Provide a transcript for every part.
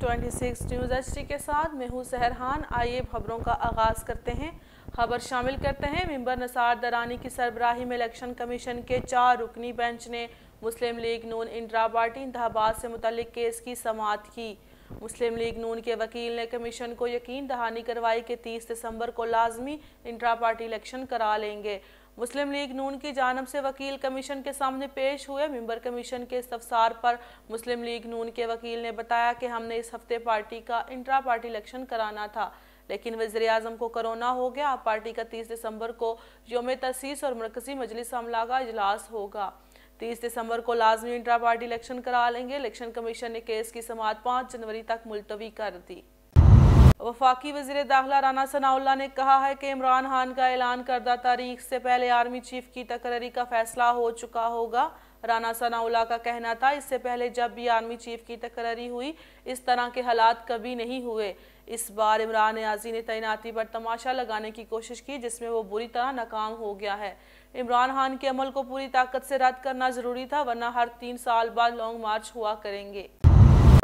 26 news H के साथ मैं हूँ सहरहान आइए खबरों का आगाज़ करते हैं खबर शामिल करते हैं मेंबर नसार दरानी की सरबराही में इलेक्शन कमीशन के चार रुकनी बेंच ने मुस्लिम लीग नून इंदिरा पार्टी इंतबाद से मुतलिक केस की समात की मुस्लिम लीग नून के वकील ने कमीशन को यकीन दहानी करवाई कि 30 दिसंबर को लाजमी इंट्रा पार्टी इलेक्शन करा लेंगे मुस्लिम लीग नून की जानब से वकील कमीशन के सामने पेश हुए मेंबर कमीशन के इस्तफसार पर मुस्लिम लीग नून के वकील ने बताया कि हमने इस हफ्ते पार्टी का इंट्रा पार्टी इलेक्शन कराना था लेकिन वजीर अजम को कोरोना हो गया पार्टी का तीस दिसंबर को योम तसीस और मरकजी मजलिस अमला का अजलास होगा तीस दिसंबर को लाजमी इंट्रा पार्टी इलेक्शन करा लेंगे इलेक्शन कमीशन ने केस की समात पाँच जनवरी तक मुलतवी कर दी वफाकी वजीर दाखिला राना सनाउल्ला ने कहा है कि इमरान खान का ऐलान करदा तारीख से पहले आर्मी चीफ की तकररी का फैसला हो चुका होगा राना सनाउल्ला का कहना था इससे पहले जब भी आर्मी चीफ की तकररी हुई इस तरह के हालात कभी नहीं हुए इस बार इमरान याजी ने तैनाती पर तमाशा लगाने की कोशिश की जिसमें वो बुरी तरह नाकाम हो गया है इमरान खान के अमल को पूरी ताकत से रद्द करना ज़रूरी था वरना हर तीन साल बाद लॉन्ग मार्च हुआ करेंगे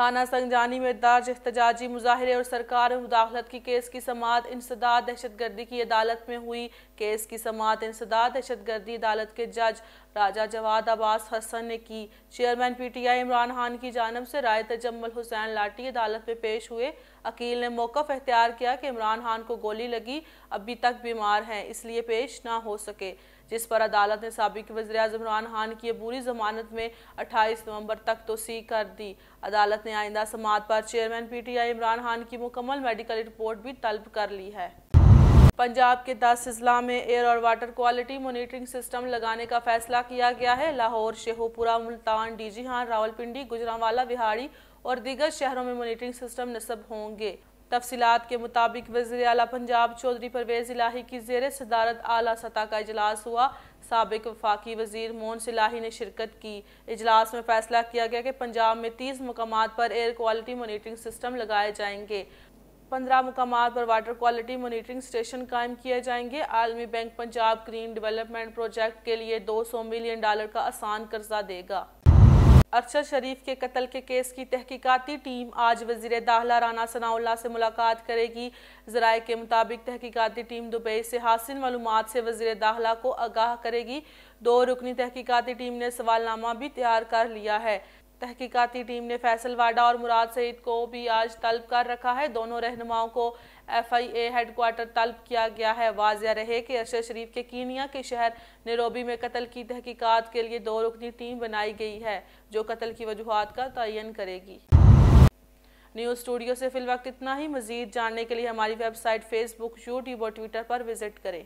थाना संगजानी में दर्ज एहतजाजी मुजाहरे और सरकार मुदाखलत की केस की समात इंसदाद दहशतगर्दी की अदालत में हुई केस की समात इंसदाद दहशतगर्दी अदालत के जज राजा जवाद अब्बास हसन ने की chairman P T I Imran Khan की जानब से राय तजम्मल हुसैन लाठी अदालत में पेश हुए अकील ने मौकफ अख्तियार किया कि इमरान खान को गोली लगी अभी तक बीमार हैं इसलिए पेश ना हो सके जिस पर अदालत ने सबक वजी अजम इमरान खान की अबूरी जमानत में अट्ठाईस नवंबर तक तोसी कर दी अदालत ने आइंदा समात पर chairman P T I Imran Khan की मुकम्मल मेडिकल रिपोर्ट भी तलब कर ली है पंजाब के दस अजला में एयर और वाटर क्वालिटी मोनिटरिंग सिस्टम लगाने का फैसला किया गया है लाहौर शेहोपुरा मुल्तान डीजी हान रावलपिंडी गुजरावाला बिहाड़ी और दीगर शहरों में मोनिटरिंग सिस्टम नस्ब होंगे तफसीत के मुताबिक वजी अला पंजाब चौधरी परवेज इलाही की जेर सदारत अली सतह का अजलास हुआ सबक वफाकी वजीर मोहन सिलाही ने शिरकत की इजलास में फैसला किया गया कि पंजाब में तीस मकाम पर एयर क्वालिटी मोनिटरिंग सिस्टम लगाए जाएंगे पंद्रह मकाम पर वाटर क्वालिटी मोनिटरिंग स्टेशन कायम किए जाएंगे आलमी bank Punjab green development project के लिए दो सौ मिलियन डॉलर का आसान कर्जा देगा अरशद शरीफ के कत्ल के केस की तहकीकती टीम आज वजीर दाखिला राना सनाउल्ला से मुलाकात करेगी जराये के मुताबिक तहकीकती टीम दुबई से हासिल मालूम से वजीर दाखिला को आगाह करेगी दो रुकनी तहकीकती टीम ने सवालनामा भी तैयार कर लिया है तहकीकती टीम ने फैसल वाडा और मुराद सईद को भी आज तलब कर रखा है दोनों रहनुमाओं को एफ आई ए हेडक्वार्टर तलब किया गया है वाजह रहे कि अरशद शरीफ के कीनिया के शहर निरोबी में कत्ल की तहकीकात के लिए दो रुकनी टीम बनाई गई है जो कत्ल की वजूहत का तयन करेगी न्यूज़ स्टूडियो से फिल वक्त इतना ही मजीद जानने के लिए हमारी वेबसाइट फेसबुक यूट्यूब और ट्विटर पर विजिट करें